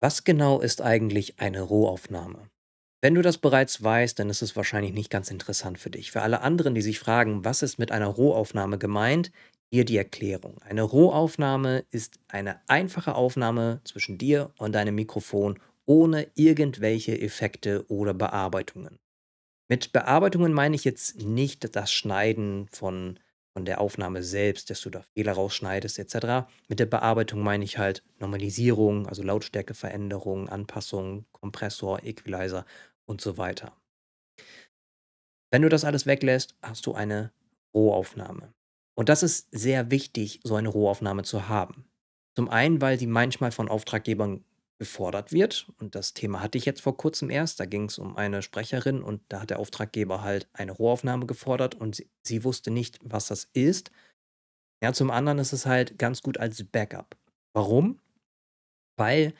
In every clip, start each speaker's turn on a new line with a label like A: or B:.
A: Was genau ist eigentlich eine Rohaufnahme? Wenn du das bereits weißt, dann ist es wahrscheinlich nicht ganz interessant für dich. Für alle anderen, die sich fragen, was ist mit einer Rohaufnahme gemeint, hier die Erklärung. Eine Rohaufnahme ist eine einfache Aufnahme zwischen dir und deinem Mikrofon ohne irgendwelche Effekte oder Bearbeitungen. Mit Bearbeitungen meine ich jetzt nicht das Schneiden von von der Aufnahme selbst, dass du da Fehler rausschneidest etc. Mit der Bearbeitung meine ich halt Normalisierung, also Lautstärkeveränderungen, Anpassungen, Kompressor, Equalizer und so weiter. Wenn du das alles weglässt, hast du eine Rohaufnahme. Und das ist sehr wichtig, so eine Rohaufnahme zu haben. Zum einen, weil sie manchmal von Auftraggebern gefordert wird. Und das Thema hatte ich jetzt vor kurzem erst. Da ging es um eine Sprecherin und da hat der Auftraggeber halt eine Rohaufnahme gefordert und sie, sie wusste nicht, was das ist. Ja, zum anderen ist es halt ganz gut als Backup. Warum? Weil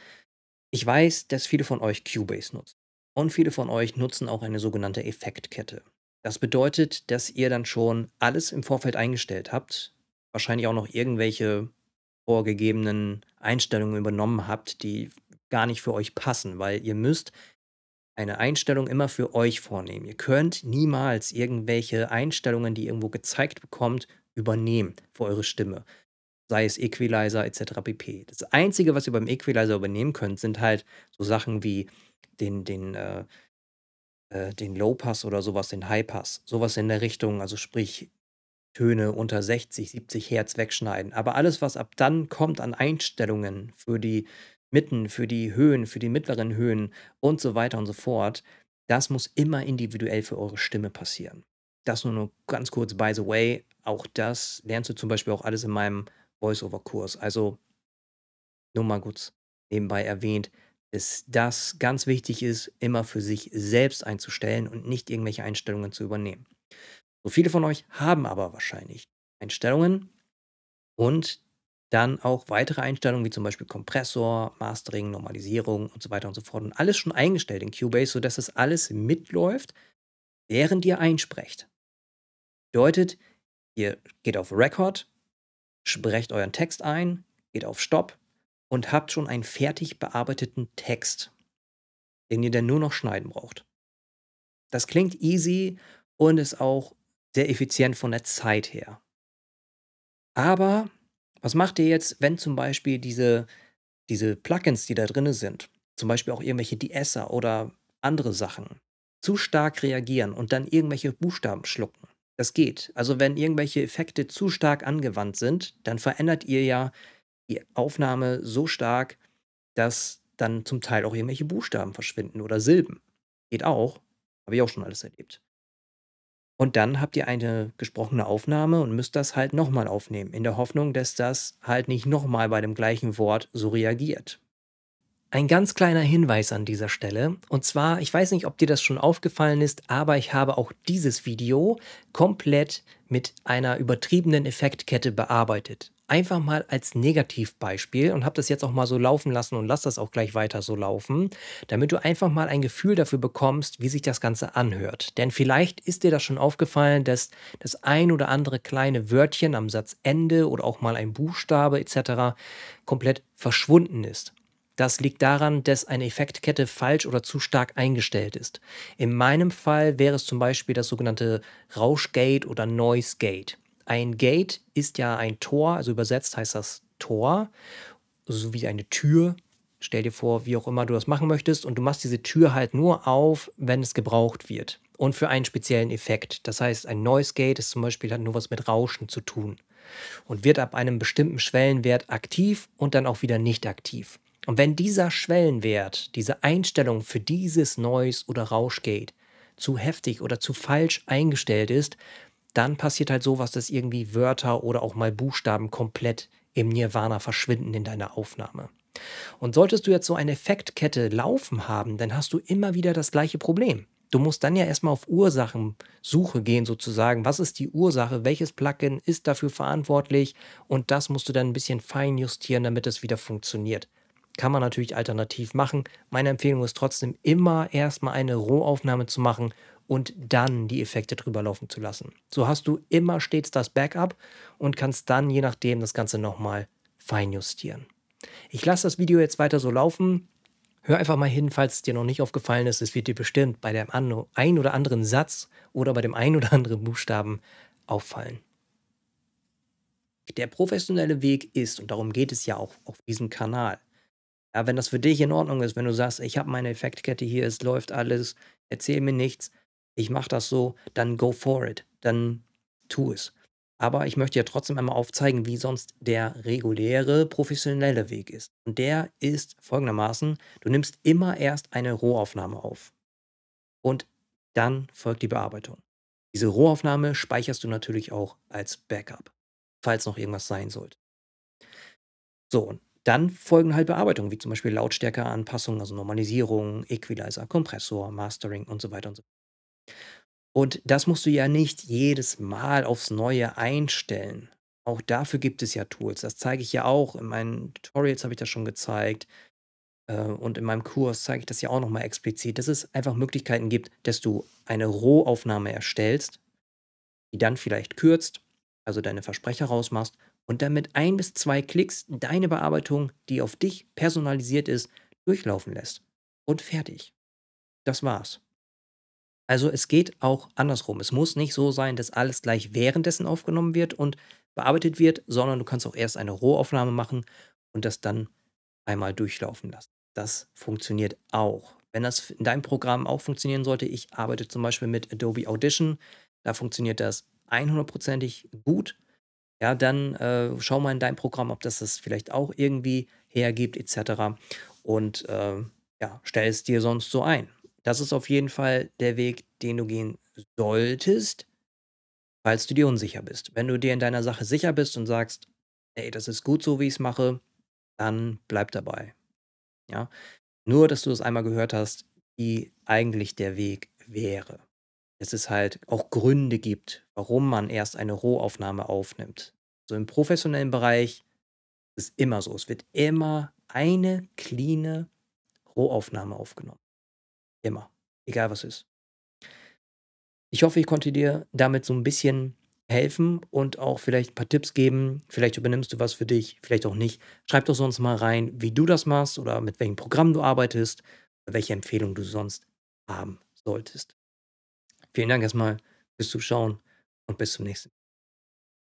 A: ich weiß, dass viele von euch Cubase nutzen. Und viele von euch nutzen auch eine sogenannte Effektkette. Das bedeutet, dass ihr dann schon alles im Vorfeld eingestellt habt, wahrscheinlich auch noch irgendwelche vorgegebenen Einstellungen übernommen habt, die gar nicht für euch passen, weil ihr müsst eine Einstellung immer für euch vornehmen. Ihr könnt niemals irgendwelche Einstellungen, die ihr irgendwo gezeigt bekommt, übernehmen für eure Stimme. Sei es Equalizer etc. pp. Das Einzige, was ihr beim Equalizer übernehmen könnt, sind halt so Sachen wie den, den, äh, äh, den Low Pass oder sowas, den High Pass. Sowas in der Richtung, also sprich Töne unter 60, 70 Hertz wegschneiden. Aber alles, was ab dann kommt an Einstellungen für die Mitten, für die Höhen, für die mittleren Höhen und so weiter und so fort. Das muss immer individuell für eure Stimme passieren. Das nur nur ganz kurz, by the way, auch das lernst du zum Beispiel auch alles in meinem Voice-Over-Kurs. Also nur mal kurz nebenbei erwähnt, dass das ganz wichtig ist, immer für sich selbst einzustellen und nicht irgendwelche Einstellungen zu übernehmen. So viele von euch haben aber wahrscheinlich Einstellungen und dann auch weitere Einstellungen wie zum Beispiel Kompressor, Mastering, Normalisierung und so weiter und so fort. Und alles schon eingestellt in Cubase, sodass das alles mitläuft, während ihr einsprecht. Bedeutet, ihr geht auf Record, sprecht euren Text ein, geht auf Stopp und habt schon einen fertig bearbeiteten Text, den ihr dann nur noch schneiden braucht. Das klingt easy und ist auch sehr effizient von der Zeit her. Aber was macht ihr jetzt, wenn zum Beispiel diese, diese Plugins, die da drin sind, zum Beispiel auch irgendwelche Deesser oder andere Sachen, zu stark reagieren und dann irgendwelche Buchstaben schlucken? Das geht. Also wenn irgendwelche Effekte zu stark angewandt sind, dann verändert ihr ja die Aufnahme so stark, dass dann zum Teil auch irgendwelche Buchstaben verschwinden oder Silben. Geht auch. Habe ich auch schon alles erlebt. Und dann habt ihr eine gesprochene Aufnahme und müsst das halt nochmal aufnehmen, in der Hoffnung, dass das halt nicht nochmal bei dem gleichen Wort so reagiert. Ein ganz kleiner Hinweis an dieser Stelle. Und zwar, ich weiß nicht, ob dir das schon aufgefallen ist, aber ich habe auch dieses Video komplett mit einer übertriebenen Effektkette bearbeitet einfach mal als Negativbeispiel und habe das jetzt auch mal so laufen lassen und lass das auch gleich weiter so laufen, damit du einfach mal ein Gefühl dafür bekommst, wie sich das Ganze anhört. Denn vielleicht ist dir das schon aufgefallen, dass das ein oder andere kleine Wörtchen am Satzende oder auch mal ein Buchstabe etc. komplett verschwunden ist. Das liegt daran, dass eine Effektkette falsch oder zu stark eingestellt ist. In meinem Fall wäre es zum Beispiel das sogenannte Rauschgate oder Noisegate. Ein Gate ist ja ein Tor, also übersetzt heißt das Tor, so wie eine Tür. Stell dir vor, wie auch immer du das machen möchtest, und du machst diese Tür halt nur auf, wenn es gebraucht wird und für einen speziellen Effekt. Das heißt, ein Noise Gate ist zum Beispiel hat nur was mit Rauschen zu tun und wird ab einem bestimmten Schwellenwert aktiv und dann auch wieder nicht aktiv. Und wenn dieser Schwellenwert, diese Einstellung für dieses Noise oder Rauschgate zu heftig oder zu falsch eingestellt ist, dann passiert halt sowas, dass irgendwie Wörter oder auch mal Buchstaben komplett im Nirvana verschwinden in deiner Aufnahme. Und solltest du jetzt so eine Effektkette laufen haben, dann hast du immer wieder das gleiche Problem. Du musst dann ja erstmal auf Ursachensuche gehen, sozusagen. Was ist die Ursache? Welches Plugin ist dafür verantwortlich? Und das musst du dann ein bisschen fein justieren, damit es wieder funktioniert. Kann man natürlich alternativ machen. Meine Empfehlung ist trotzdem immer erstmal eine Rohaufnahme zu machen und dann die Effekte drüber laufen zu lassen. So hast du immer stets das Backup und kannst dann je nachdem das Ganze nochmal feinjustieren. Ich lasse das Video jetzt weiter so laufen. Hör einfach mal hin, falls es dir noch nicht aufgefallen ist. Es wird dir bestimmt bei dem ein oder anderen Satz oder bei dem ein oder anderen Buchstaben auffallen. Der professionelle Weg ist, und darum geht es ja auch auf diesem Kanal, ja, wenn das für dich in Ordnung ist, wenn du sagst, ich habe meine Effektkette hier, es läuft alles, erzähl mir nichts, ich mache das so, dann go for it, dann tu es. Aber ich möchte ja trotzdem einmal aufzeigen, wie sonst der reguläre, professionelle Weg ist. Und der ist folgendermaßen, du nimmst immer erst eine Rohaufnahme auf. Und dann folgt die Bearbeitung. Diese Rohaufnahme speicherst du natürlich auch als Backup, falls noch irgendwas sein sollte. So, und dann folgen halt Bearbeitungen, wie zum Beispiel Lautstärkeanpassungen, also Normalisierung, Equalizer, Kompressor, Mastering und so weiter und so fort. Und das musst du ja nicht jedes Mal aufs Neue einstellen. Auch dafür gibt es ja Tools. Das zeige ich ja auch. In meinen Tutorials habe ich das schon gezeigt. Äh, und in meinem Kurs zeige ich das ja auch nochmal explizit, dass es einfach Möglichkeiten gibt, dass du eine Rohaufnahme erstellst, die dann vielleicht kürzt, also deine Versprecher rausmachst und dann mit ein bis zwei Klicks deine Bearbeitung, die auf dich personalisiert ist, durchlaufen lässt. Und fertig. Das war's. Also es geht auch andersrum. Es muss nicht so sein, dass alles gleich währenddessen aufgenommen wird und bearbeitet wird, sondern du kannst auch erst eine Rohaufnahme machen und das dann einmal durchlaufen lassen. Das funktioniert auch. Wenn das in deinem Programm auch funktionieren sollte, ich arbeite zum Beispiel mit Adobe Audition, da funktioniert das 100%ig gut. Ja, dann äh, schau mal in deinem Programm, ob das das vielleicht auch irgendwie hergibt, etc. Und äh, ja, stell es dir sonst so ein. Das ist auf jeden Fall der Weg, den du gehen solltest, falls du dir unsicher bist. Wenn du dir in deiner Sache sicher bist und sagst, ey, das ist gut so, wie ich es mache, dann bleib dabei. Ja? Nur, dass du es das einmal gehört hast, wie eigentlich der Weg wäre. Dass es halt auch Gründe gibt, warum man erst eine Rohaufnahme aufnimmt. So im professionellen Bereich ist es immer so. Es wird immer eine cleane Rohaufnahme aufgenommen. Immer. Egal was ist. Ich hoffe, ich konnte dir damit so ein bisschen helfen und auch vielleicht ein paar Tipps geben. Vielleicht übernimmst du was für dich, vielleicht auch nicht. Schreib doch sonst mal rein, wie du das machst oder mit welchem Programm du arbeitest welche Empfehlung du sonst haben solltest. Vielen Dank erstmal fürs Zuschauen und bis zum nächsten Mal.